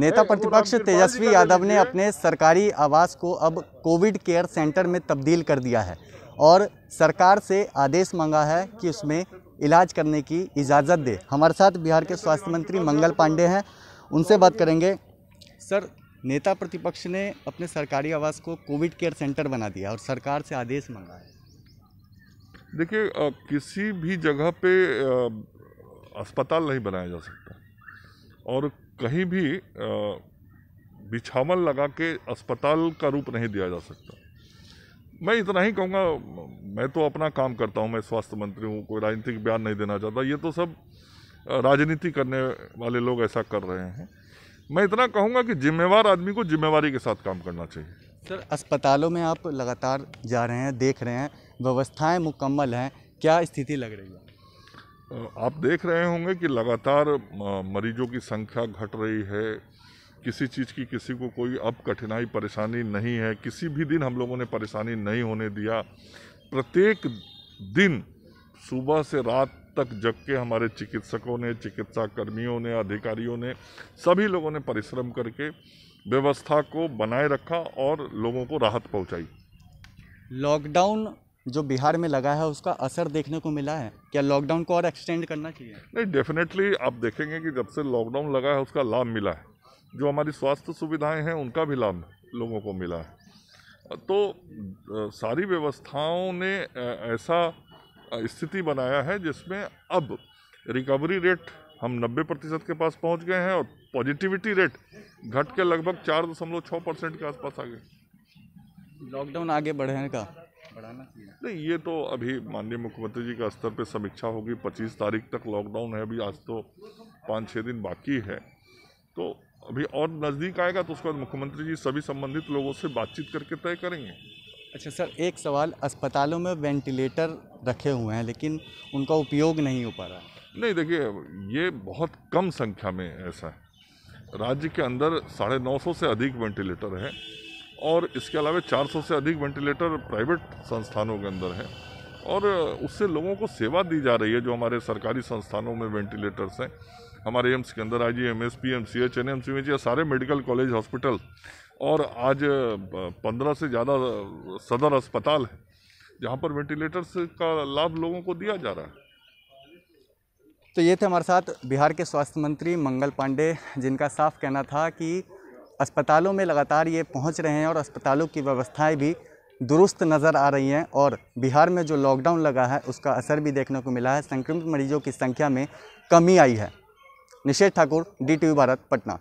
नेता प्रतिपक्ष तेजस्वी यादव ने अपने सरकारी आवास को अब कोविड केयर सेंटर में तब्दील कर दिया है और सरकार से आदेश मांगा है कि उसमें इलाज करने की इजाज़त दे हमारे साथ बिहार के स्वास्थ्य मंत्री मंगल पांडे हैं उनसे बात करेंगे सर नेता प्रतिपक्ष ने अपने सरकारी आवास को कोविड केयर सेंटर बना दिया और सरकार से आदेश मांगा है देखिए किसी भी जगह पे अस्पताल नहीं बनाया जा सकता और कहीं भी बिछावन लगा के अस्पताल का रूप नहीं दिया जा सकता मैं इतना ही कहूँगा मैं तो अपना काम करता हूँ मैं स्वास्थ्य मंत्री हूँ कोई राजनीतिक बयान नहीं देना चाहता ये तो सब राजनीति करने वाले लोग ऐसा कर रहे हैं मैं इतना कहूँगा कि जिम्मेवार आदमी को जिम्मेवारी के साथ काम करना चाहिए सर अस्पतालों में आप लगातार जा रहे हैं देख रहे हैं व्यवस्थाएं मुकम्मल हैं क्या स्थिति लग रही है आप देख रहे होंगे कि लगातार मरीजों की संख्या घट रही है किसी चीज़ की किसी को कोई अब कठिनाई परेशानी नहीं है किसी भी दिन हम लोगों ने परेशानी नहीं होने दिया प्रत्येक दिन सुबह से रात तक जग के हमारे चिकित्सकों ने चिकित्सा कर्मियों ने अधिकारियों ने सभी लोगों ने परिश्रम करके व्यवस्था को बनाए रखा और लोगों को राहत पहुंचाई लॉकडाउन जो बिहार में लगा है उसका असर देखने को मिला है क्या लॉकडाउन को और एक्सटेंड करना चाहिए नहीं डेफिनेटली आप देखेंगे कि जब से लॉकडाउन लगा है उसका लाभ मिला है जो हमारी स्वास्थ्य सुविधाएं हैं उनका भी लाभ लोगों को मिला है तो सारी व्यवस्थाओं ने ऐसा स्थिति बनाया है जिसमें अब रिकवरी रेट हम 90 प्रतिशत के पास पहुंच गए हैं और पॉजिटिविटी रेट घट के लगभग चार दशमलव छः परसेंट के आसपास आ गए लॉकडाउन आगे बढ़ने का बढ़ाना नहीं ये तो अभी माननीय मुख्यमंत्री जी का स्तर पे समीक्षा होगी 25 तारीख तक लॉकडाउन है अभी आज तो पाँच छः दिन बाकी है तो अभी और नज़दीक आएगा तो उसके बाद मुख्यमंत्री जी सभी संबंधित लोगों से बातचीत करके तय करेंगे अच्छा सर एक सवाल अस्पतालों में वेंटिलेटर रखे हुए हैं लेकिन उनका उपयोग नहीं हो पा रहा है नहीं देखिए ये बहुत कम संख्या में ऐसा है राज्य के अंदर साढ़े नौ सौ से अधिक वेंटिलेटर हैं और इसके अलावा 400 से अधिक वेंटिलेटर प्राइवेट संस्थानों के अंदर हैं और उससे लोगों को सेवा दी जा रही है जो हमारे सरकारी संस्थानों में वेंटिलेटर्स हैं हमारे एम्स के अंदर आज M S P M C H N M C H सारे मेडिकल कॉलेज हॉस्पिटल और आज पंद्रह से ज़्यादा सदर अस्पताल है जहाँ पर वेंटिलेटर्स का लाभ लोगों को दिया जा रहा है तो ये थे हमारे साथ बिहार के स्वास्थ्य मंत्री मंगल पांडे जिनका साफ कहना था कि अस्पतालों में लगातार ये पहुंच रहे हैं और अस्पतालों की व्यवस्थाएं भी दुरुस्त नज़र आ रही हैं और बिहार में जो लॉकडाउन लगा है उसका असर भी देखने को मिला है संक्रमित मरीजों की संख्या में कमी आई है निषेध ठाकुर डी भारत पटना